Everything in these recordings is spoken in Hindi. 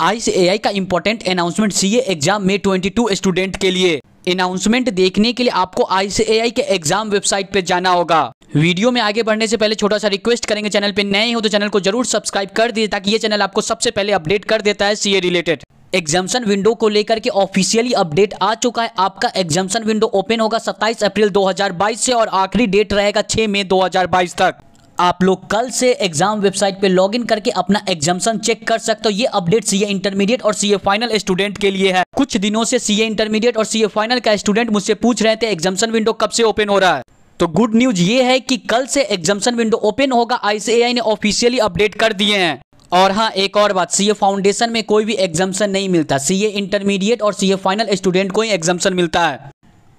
आई का इम्पोर्टेंट अनाउंसमेंट सीए एग्जाम में 22 स्टूडेंट के लिए अनाउंसमेंट देखने के लिए आपको आई के एग्जाम वेबसाइट पर जाना होगा वीडियो में आगे बढ़ने से पहले छोटा सा रिक्वेस्ट करेंगे चैनल पे नए हो तो चैनल को जरूर सब्सक्राइब कर दीजिए ताकि ये चैनल आपको सबसे पहले अपडेट कर देता है सीए रिलेटेड एग्जामेशन विंडो को लेकर के ऑफिशियली अपडेट आ चुका है आपका एग्जामेशन विंडो ओपन होगा 27 अप्रैल 2022 से और आखिरी डेट रहेगा 6 मई 2022 तक आप लोग कल से एग्जाम वेबसाइट पे लॉगिन करके अपना एग्जामेशन चेक कर सकते हो ये अपडेट सीए इंटरमीडिएट और सीए फाइनल स्टूडेंट के लिए है कुछ दिनों से सीए इंटरमीडिएट और सीए फाइनल का स्टूडेंट मुझसे पूछ रहे थे एग्जामेशन विंडो कब से ओपन हो रहा है तो गुड न्यूज ये है कि कल से एग्जामेशन विंडो ओपन होगा आईसीएआई ने ऑफिशियली अपडेट कर दिए हैं और हाँ एक और बात सीए फाउंडेशन में कोई भी एग्जामेशन नहीं मिलता सीए इंटरमीडिएट और सीए फाइनल स्टूडेंट को ही एग्जामेशन मिलता है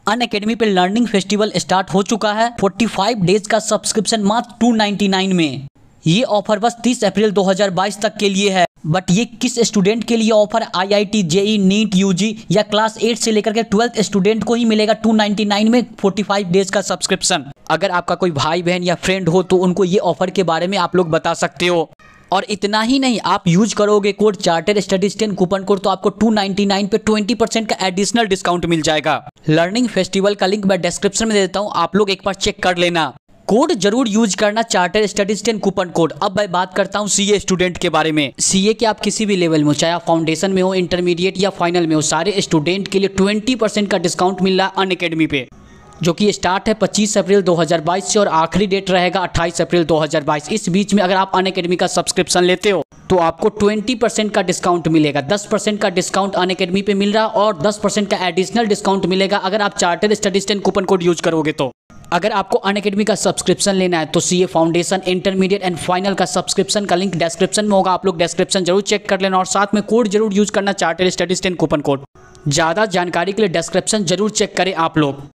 अन अकेडमी पे लर्निंग फेस्टिवल स्टार्ट हो चुका है 45 डेज का सब्सक्रिप्शन मात्र 299 में ये ऑफर बस 30 अप्रैल 2022 तक के लिए है बट ये किस स्टूडेंट के लिए offer I I T JEE NEET U G या क्लास एट से लेकर के ट्वेल्थ स्टूडेंट को ही मिलेगा 299 में 45 डेज का सब्सक्रिप्शन अगर आपका कोई भाई बहन या फ्रेंड हो तो उनको ये ऑफर के बारे में आप लोग बता सकते हो और इतना ही नहीं आप यूज करोगे code chartered studies ten coupon code तो आपको 299 पे 20 परसेंट का एडिशनल डिस्काउंट मिल जाएगा लर्निंग फेस्टिवल का लिंक मैं डिस्क्रिप्शन में दे देता हूँ आप लोग एक बार चेक कर लेना कोड जरूर यूज करना charter studies ten coupon code अब मैं बात करता हूँ सीए स्टूडेंट के बारे में सीए के आप किसी भी लेवल में हो चाहे आप फाउंडेशन में हो इंटरमीडिएट या फाइनल में हो सारे स्टूडेंट के लिए 20 परसेंट का डिस्काउंट मिल रहा है अन अकेडमी पे जो कि स्टार्ट है 25 अप्रैल 2022 से और आखिरी डेट रहेगा 28 अप्रैल 2022 इस बीच में अगर आप अन अकेडमी का सब्सक्रिप्शन लेते हो तो आपको 20 परसेंट का डिस्काउंट मिलेगा 10 परसेंट का डिस्काउंट अन अकेडमी पे मिल रहा और 10 परसेंट का एडिशनल डिस्काउंट मिलेगा अगर आप charter studies ten coupon code use करोगे तो अगर आपको अन अकेडमी का सब्सक्रिप्शन लेना है तो C A foundation intermediate and final का सब्सक्रिप्शन का लिंक डिस्क्रिप्शन में होगा आप लोग डिस्क्रिप्शन जरूर चेक कर लेना और साथ में कोड जरूर यूज करना charter studies ten coupon code ज़्यादा जानकारी के लिए डिस्क्रिप्शन जरूर चेक करें आप लोग